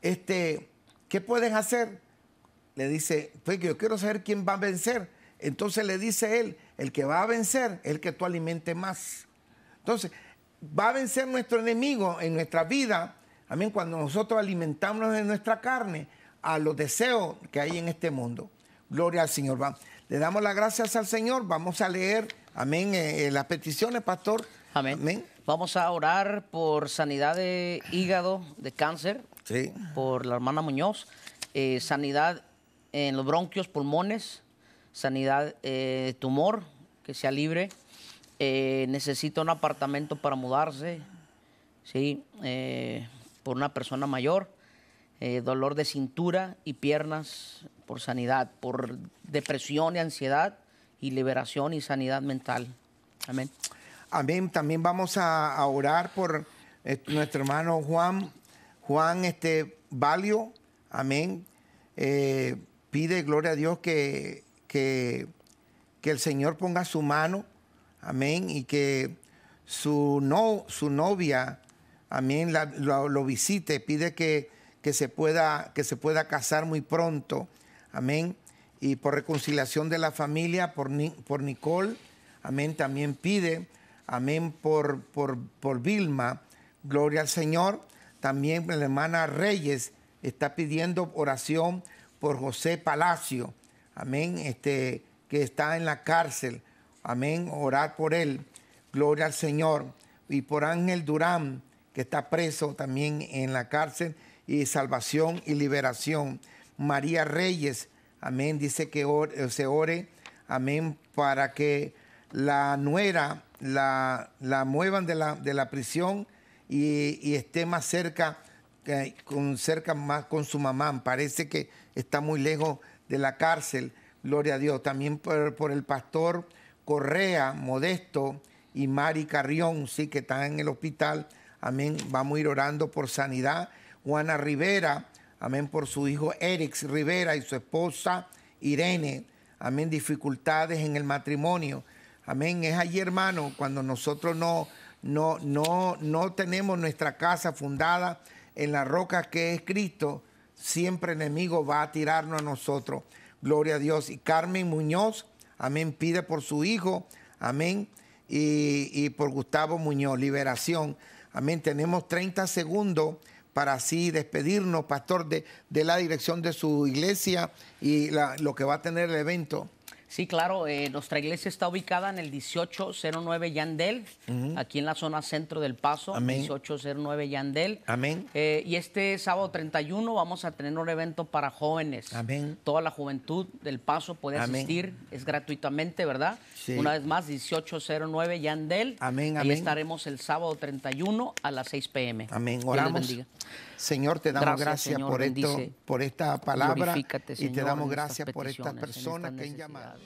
este, ¿qué puedes hacer? Le dice, pues yo quiero saber quién va a vencer. Entonces le dice él, el que va a vencer es el que tú alimente más. Entonces, va a vencer nuestro enemigo en nuestra vida, amén, cuando nosotros alimentamos de nuestra carne a los deseos que hay en este mundo. Gloria al Señor. Va. Le damos las gracias al Señor. Vamos a leer, amén, eh, eh, las peticiones, pastor. Amén. Vamos a orar por sanidad de hígado, de cáncer, sí. por la hermana Muñoz, eh, sanidad en los bronquios, pulmones, sanidad, de eh, tumor, que sea libre. Eh, necesita un apartamento para mudarse, ¿sí? Eh, por una persona mayor. dolor de cintura y piernas por sanidad, por depresión y ansiedad y liberación y sanidad mental. Amén. Amén. También vamos a, orar por nuestro hermano Juan, Juan este, Valio. Amén. pide, gloria a Dios, que que, el Señor ponga su mano, amén, y que su, no, su novia, amén, la, lo, visite, pide que, que, se pueda, que se pueda casar muy pronto, amén, y por reconciliación de la familia, por, por Nicole, amén, también pide, amén, por, por, por Vilma, gloria al Señor, también la hermana Reyes está pidiendo oración por José Palacio, amén, este, que está en la cárcel, amén, orar por él, gloria al Señor, y por Ángel Durán, que está preso también en la cárcel, y salvación y liberación. María Reyes, amén, dice que eh, se ore, amén, para que la nuera la, muevan de la, prisión y, esté más cerca, eh, con, cerca más con su mamá. Parece que está muy lejos de la cárcel, gloria a Dios. También por, el pastor Correa, Modesto y Mari Carrión, sí, que están en el hospital. Amén. Vamos a ir orando por sanidad. Juana Rivera, amén, por su hijo Erix Rivera y su esposa Irene. Amén, dificultades en el matrimonio. Amén. Es allí, hermano, cuando nosotros no, no, no, no tenemos nuestra casa fundada en la roca que es Cristo, siempre enemigo va a tirarnos a nosotros. Gloria a Dios. Y Carmen Muñoz, amén, pide por su hijo, amén, y, por Gustavo Muñoz, liberación. Amén, tenemos 30 segundos para así despedirnos, pastor, de, la dirección de su iglesia y lo que va a tener el evento. Sí, claro, eh, nuestra iglesia está ubicada en el 1809 Yandel, aquí en la zona centro del Paso, 1809 Yandel. Amén. Eh, y este sábado 31 vamos a tener un evento para jóvenes. Amén. Toda la juventud del Paso puede asistir, es gratuitamente, ¿verdad? Sí. Una vez más, 1809 Yandel. Amén, Ahí estaremos el sábado 31 a las 6 pm. Amén, oramos. Señor, te damos gracias, por, esto, por esta palabra y te damos gracias por esta persona que han llamado.